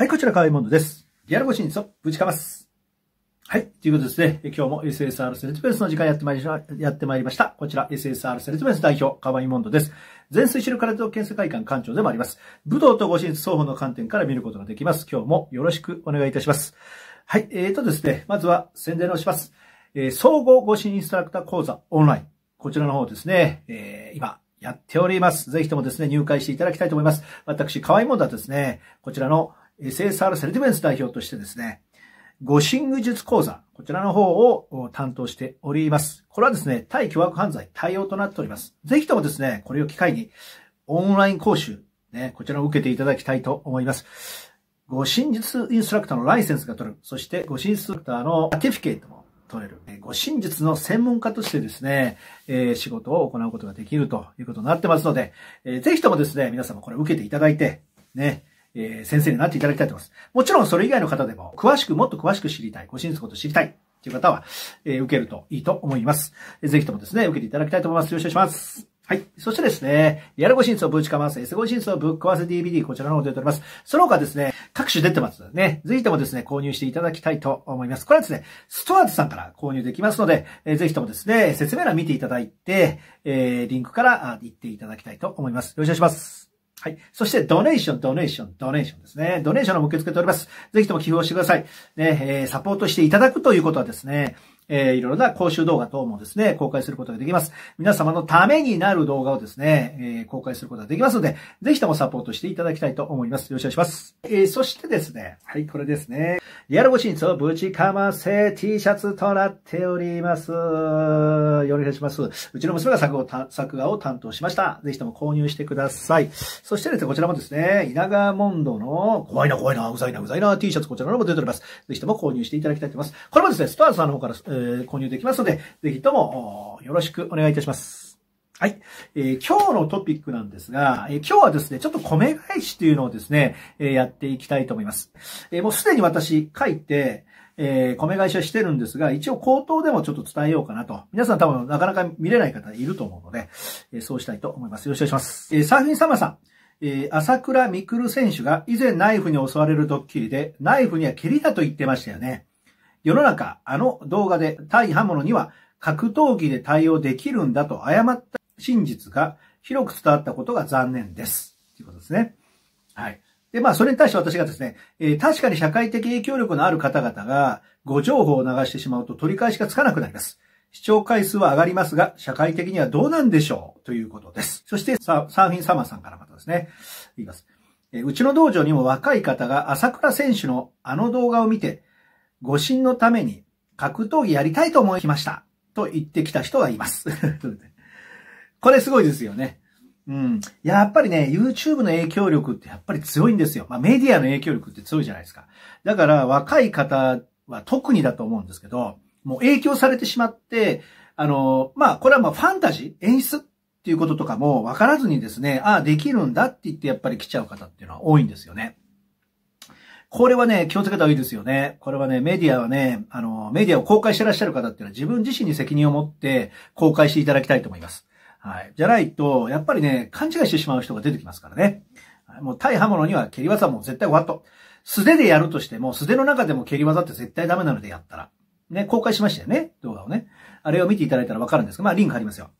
はい、こちら、かわいもドです。リアルご新をぶちかます。はい、ということですね、今日も SSR セレトベースの時間やってまいりやってまいりました。こちら、SSR セレトベース代表、かわいもドです。全水知る空手検査会館館長でもあります。武道とご新卒双方の観点から見ることができます。今日もよろしくお願いいたします。はい、えーとですね、まずは宣伝をします。えー、総合ご新インストラクター講座オンライン。こちらの方ですね、えー、今、やっております。ぜひともですね、入会していただきたいと思います。私、河合もんだとですね、こちらの SSR セルティベンス代表としてですね、ゴシング術講座、こちらの方を担当しております。これはですね、対巨悪犯罪対応となっております。ぜひともですね、これを機会に、オンライン講習、ね、こちらを受けていただきたいと思います。護身術インストラクターのライセンスが取る。そして、護身インストラクターのサティフィケートも取れる。護身術の専門家としてですね、えー、仕事を行うことができるということになってますので、えー、ぜひともですね、皆様これを受けていただいて、ね、えー、先生になっていただきたいと思います。もちろんそれ以外の方でも、詳しく、もっと詳しく知りたい、ご親こと知りたいという方は、えー、受けるといいと思います。えぜひともですね、受けていただきたいと思います。よろしくお願いします。はい。そしてですね、やるご真相ぶちかます、エスご真相ぶっ壊せ DVD、こちらの方で出ております。その他ですね、各種出てますね、ぜひともですね、購入していただきたいと思います。これはですね、ストアーズさんから購入できますので、えー、ぜひともですね、説明欄見ていただいて、えー、リンクから行っていただきたいと思います。よろしくお願いします。はい。そして、ドネーション、ドネーション、ドネーションですね。ドネーションの受け付けております。ぜひとも寄付をしてください。ね、えー、サポートしていただくということはですね、えー、いろいろな講習動画等もですね、公開することができます。皆様のためになる動画をですね、えー、公開することができますので、ぜひともサポートしていただきたいと思います。よろしくお願いします。えー、そしてですね、はい、これですね。リアルご真実をぶちかませ T シャツとなっております。よろしくお願いします。うちの娘が作画作画を担当しました。ぜひとも購入してください。そしてですね、こちらもですね、稲川モンドの、怖いな怖いな、うざいなうざいな T シャツこちらのも出ております。ぜひとも購入していただきたいと思います。これもですね、スターさんの方から、えー購入できますので、ぜひともよろしくお願いいたします。はい。えー、今日のトピックなんですが、えー、今日はですね、ちょっと米返しというのをですね、えー、やっていきたいと思います。えもうすでに私書いて、え米返しはしてるんですが、一応口頭でもちょっと伝えようかなと。皆さん多分なかなか見れない方いると思うので、えそうしたいと思います。よろしくお願いします。えサーフィン様さん。え朝倉未来選手が以前ナイフに襲われるドッキリで、ナイフには蹴りだと言ってましたよね。世の中、あの動画で対刃物には格闘技で対応できるんだと誤った真実が広く伝わったことが残念です。ということですね。はい。で、まあ、それに対して私がですね、えー、確かに社会的影響力のある方々が、ご情報を流してしまうと取り返しがつかなくなります。視聴回数は上がりますが、社会的にはどうなんでしょうということです。そしてサ、ーフィンサマーさんからまたですね、言います。えー、うちの道場にも若い方が朝倉選手のあの動画を見て、誤身のために格闘技やりたいと思いました。と言ってきた人がいます。これすごいですよね。うん。やっぱりね、YouTube の影響力ってやっぱり強いんですよ。まあメディアの影響力って強いじゃないですか。だから若い方は特にだと思うんですけど、もう影響されてしまって、あの、まあこれはまあファンタジー、演出っていうこととかもわからずにですね、ああ、できるんだって言ってやっぱり来ちゃう方っていうのは多いんですよね。これはね、気をつけた方がいいですよね。これはね、メディアはね、あの、メディアを公開してらっしゃる方っていうのは自分自身に責任を持って公開していただきたいと思います。はい。じゃないと、やっぱりね、勘違いしてしまう人が出てきますからね。もう対刃物には蹴り技も絶対ワッと。素手でやるとしても、素手の中でも蹴り技って絶対ダメなのでやったら。ね、公開しましたよね、動画をね。あれを見ていただいたらわかるんですが、まあリンク貼りますよ。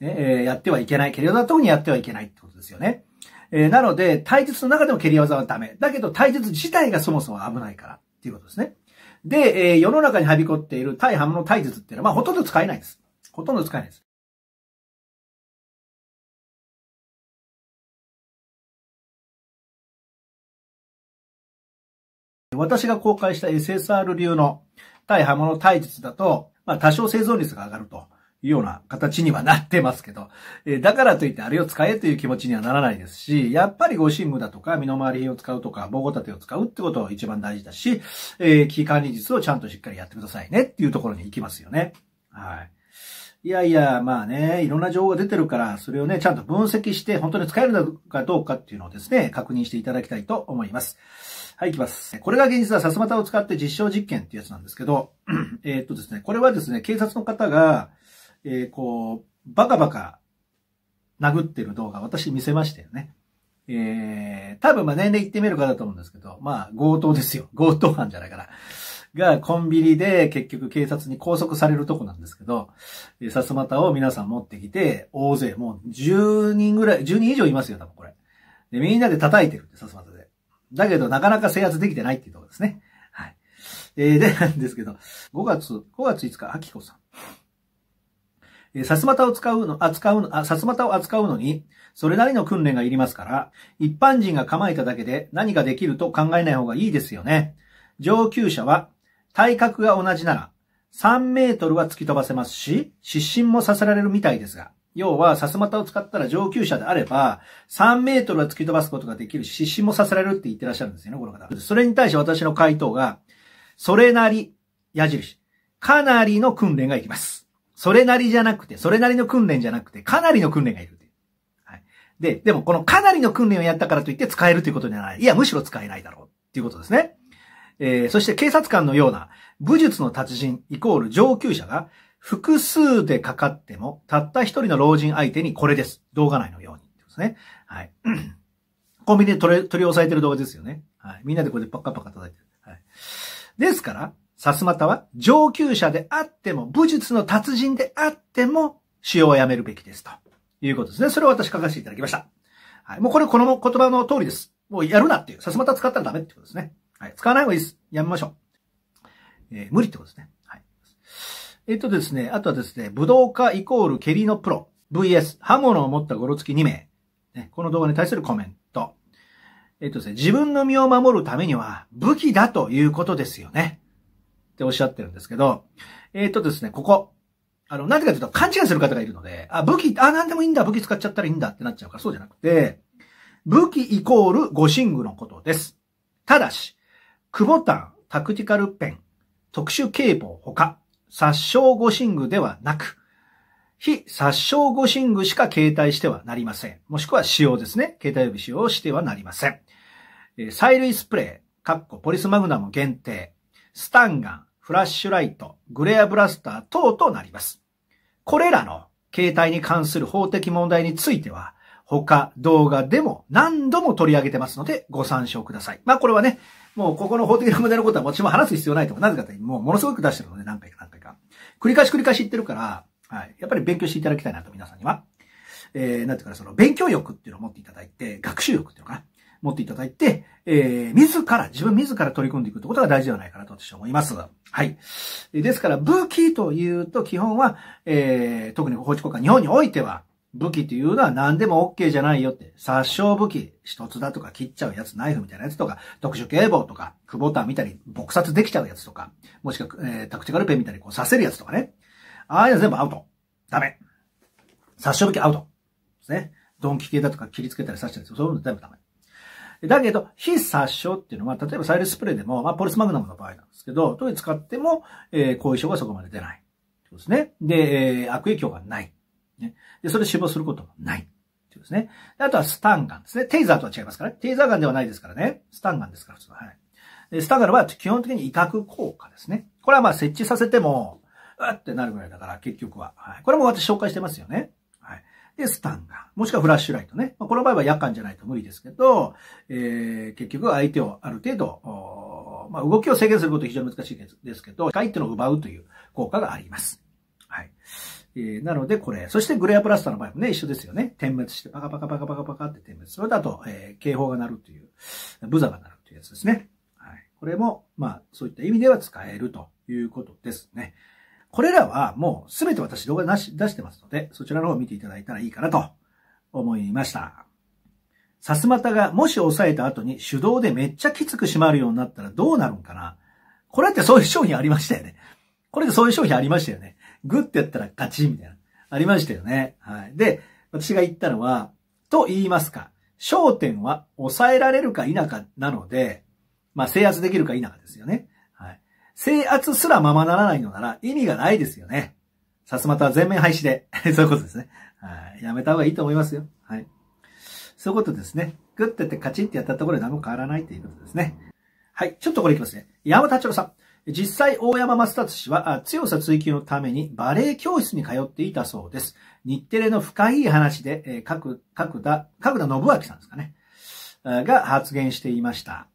えー、やってはいけない。蹴り技のにやってはいけないってことですよね。えー、なので、体術の中でも蹴り技はダメ。だけど、体術自体がそもそも危ないからっていうことですね。で、えー、世の中にはびこっている対刃の体術っていうのは、まあ、ほとんど使えないです。ほとんど使えないです。私が公開した SSR 流の対刃物体術だと、まあ多少生存率が上がると。いうような形にはなってますけど、えだからといってあれを使えという気持ちにはならないですし、やっぱりご神務だとか、身の回り品を使うとか、防護盾を使うってことが一番大事だし、え危機管理術をちゃんとしっかりやってくださいねっていうところに行きますよね。はい。いやいや、まあね、いろんな情報が出てるから、それをね、ちゃんと分析して、本当に使えるかどうかっていうのをですね、確認していただきたいと思います。はい、いきます。これが現実はさすまたを使って実証実験っていうやつなんですけど、えっとですね、これはですね、警察の方が、えー、こう、バカバカ殴ってる動画、私見せましたよね。えー、多分まあ年齢言ってみるかだと思うんですけど、まあ強盗ですよ。強盗犯じゃないから。が、コンビニで結局警察に拘束されるとこなんですけど、さすまたを皆さん持ってきて、大勢、もう10人ぐらい、10人以上いますよ、多分これ。で、みんなで叩いてるって、さすまたで。だけど、なかなか制圧できてないっていうところですね。はい。えー、で、なんですけど、5月、5月5日、あきこさん。さすまたを使うの、扱うの、さすまたを扱うのに、それなりの訓練がいりますから、一般人が構えただけで何ができると考えない方がいいですよね。上級者は、体格が同じなら、3メートルは突き飛ばせますし、失神もさせられるみたいですが、要は、さすまたを使ったら上級者であれば、3メートルは突き飛ばすことができるし、失神もさせられるって言ってらっしゃるんですよね、この方。それに対して私の回答が、それなり、矢印、かなりの訓練がいきます。それなりじゃなくて、それなりの訓練じゃなくて、かなりの訓練がいる。はい。で、でもこのかなりの訓練をやったからといって使えるということではない。いや、むしろ使えないだろう。っていうことですね。えー、そして警察官のような武術の達人イコール上級者が複数でかかっても、たった一人の老人相手にこれです。動画内のように。ですね。はい。コンビニで取り、取り押さえてる動画ですよね。はい。みんなでこれでパカパカ叩いてる。はい。ですから、さすまたは上級者であっても、武術の達人であっても、使用をやめるべきです。ということですね。それを私書かせていただきました。はい。もうこれこの言葉の通りです。もうやるなっていう。さすまた使ったらダメってことですね。はい。使わない方がいいです。やめましょう。えー、無理ってことですね。はい。えっとですね、あとはですね、武道家イコール蹴りのプロ、VS、刃物を持ったゴロつき2名、ね、この動画に対するコメント。えっとですね、自分の身を守るためには武器だということですよね。っておっしゃってるんですけど、えっ、ー、とですね、ここ。あの、なぜかというと勘違いする方がいるので、あ、武器、あ、なんでもいいんだ、武器使っちゃったらいいんだってなっちゃうから、そうじゃなくて、武器イコール護身具のことです。ただし、クボタン、タクティカルペン、特殊警棒ほか、殺傷護身具ではなく、非殺傷護身具しか携帯してはなりません。もしくは使用ですね。携帯予備使用してはなりません。え催涙スプレー、カッコポリスマグナム限定、スタンガン、フラッシュライト、グレアブラスター等となります。これらの携帯に関する法的問題については、他動画でも何度も取り上げてますのでご参照ください。まあこれはね、もうここの法的な問題のことはもちろん話す必要ないとか、なぜかというと、もうものすごく出してるので何回か何回か。繰り返し繰り返し言ってるから、はい。やっぱり勉強していただきたいなと皆さんには。えー、なんていうかその勉強欲っていうのを持っていただいて、学習欲っていうのかな。持っていただいて、えー、自ら、自分自ら取り組んでいくってことが大事ではないかなと私は思います。はい。ですから、武器というと基本は、えー、特に法治国家、日本においては、武器というのは何でも OK じゃないよって、殺傷武器一つだとか切っちゃうやつ、ナイフみたいなやつとか、特殊警棒とか、クボタン見たり、撲殺できちゃうやつとか、もしくは、えー、タクティカルペン見たり、こう刺せるやつとかね。ああいうの全部アウト。ダメ。殺傷武器アウト。ですね。ドンキ系だとか切りつけたり刺したりする。そういうの全部ダメ。だけど、非殺傷っていうのは、例えばサイルスプレーでも、まあ、ポリスマグナムの場合なんですけど、どれ使っても、えー、後遺症がそこまで出ない。そうですね。で、えー、悪影響がない。ね。で、それ死亡することもない。そうですね。あとはスタンガンですね。テイザーとは違いますからね。テイザーガンではないですからね。スタンガンですから、普通は。はい。スタンガンは基本的に威嚇効果ですね。これはまあ設置させても、うってなるぐらいだから、結局は。はい。これも私紹介してますよね。で、スタンガン。もしくはフラッシュライトね。まあ、この場合は夜間じゃないと無理ですけど、えー、結局相手をある程度、まあ、動きを制限することは非常に難しいですけど、いうのを奪うという効果があります。はい。えー、なのでこれ、そしてグレアプラスターの場合もね、一緒ですよね。点滅して、パカパカパカパカパカって点滅。それだと、えー、警報が鳴るという、ブザが鳴るというやつですね。はい。これも、まあ、そういった意味では使えるということですね。これらはもうすべて私動画出し出してますので、そちらの方を見ていただいたらいいかなと思いました。さすまたがもし押さえた後に手動でめっちゃきつく締まるようになったらどうなるんかなこれってそういう商品ありましたよね。これってそういう商品ありましたよね。グッてやったらガチンみたいな。ありましたよね。はい。で、私が言ったのは、と言いますか、焦点は抑えられるか否かなので、まあ制圧できるか否かですよね。制圧すらままならないのなら意味がないですよね。さすまた全面廃止で そういうことですね。はい。やめた方がいいと思いますよ。はい。そういうことですね。グッてってカチンってやったところで何も変わらないということですね。はい。ちょっとこれいきますね。山田千郎さん。実際、大山正達氏は強さ追求のためにバレエ教室に通っていたそうです。日テレの深い話で、えー、角角田、角田信明さんですかね。が発言していました。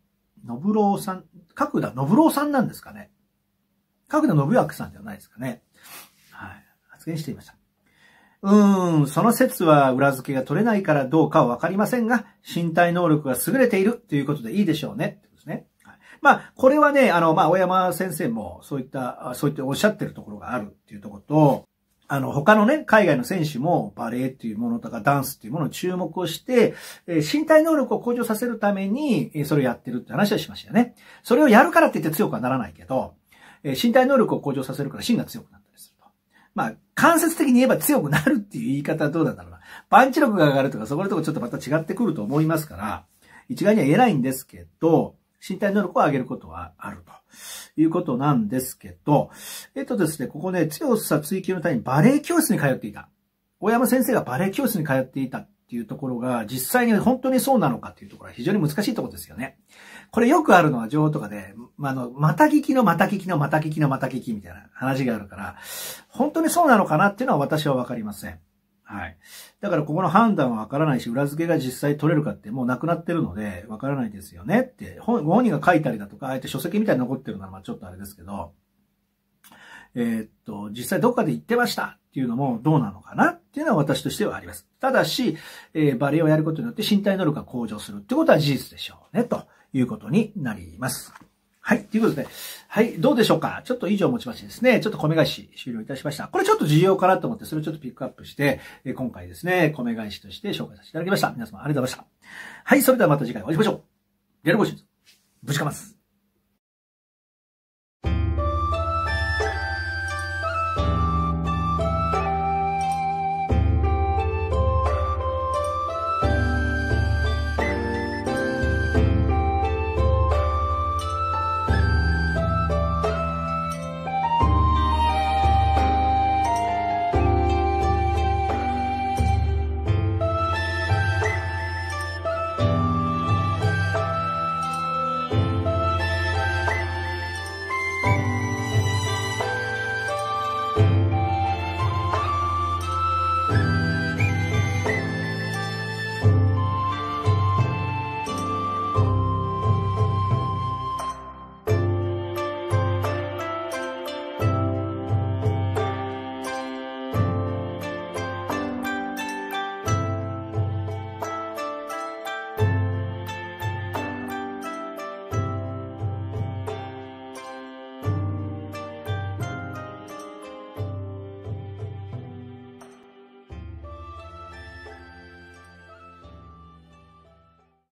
信郎さん角田信郎さんなんですかね。角田信明さんじゃないですかね。はい。発言していました。うーん、その説は裏付けが取れないからどうかはわかりませんが、身体能力が優れているということでいいでしょうね。ですね。はい、まあ、これはね、あの、まあ、大山先生もそういった、そういったおっしゃってるところがあるっていうところと、あの、他のね、海外の選手もバレエっていうものとかダンスっていうものを注目をして、えー、身体能力を向上させるために、えー、それをやってるって話はしましたよね。それをやるからって言って強くはならないけど、えー、身体能力を向上させるから芯が強くなったりすると。まあ、間接的に言えば強くなるっていう言い方はどうなんだろうな。パンチ力が上がるとか、そこのとこちょっとまた違ってくると思いますから、一概には言えないんですけど、身体能力を上げることはあるということなんですけど、えっとですね、ここね、強さ追求のためにバレエ教室に通っていた。大山先生がバレエ教室に通っていたっていうところが、実際に本当にそうなのかっていうところは非常に難しいところですよね。これよくあるのは情報とかで、まあ、の、また聞きのまた聞きのまた聞きのまた聞きみたいな話があるから、本当にそうなのかなっていうのは私はわかりません。はい。だからここの判断はわからないし、裏付けが実際取れるかってもうなくなってるので、わからないですよねって、ご本人が書いたりだとか、あえて書籍みたいに残ってるのはまあちょっとあれですけど、えー、っと、実際どっかで言ってましたっていうのもどうなのかなっていうのは私としてはあります。ただし、えー、バレエをやることによって身体能力が向上するってことは事実でしょうね、ということになります。はい。ということで、はい。どうでしょうかちょっと以上もちましてですね、ちょっと米返し終了いたしました。これちょっと重要かなと思って、それをちょっとピックアップして、え今回ですね、米返しとして紹介させていただきました。皆様ありがとうございました。はい。それではまた次回お会いしましょう。ルボごしズ、ぶちかます。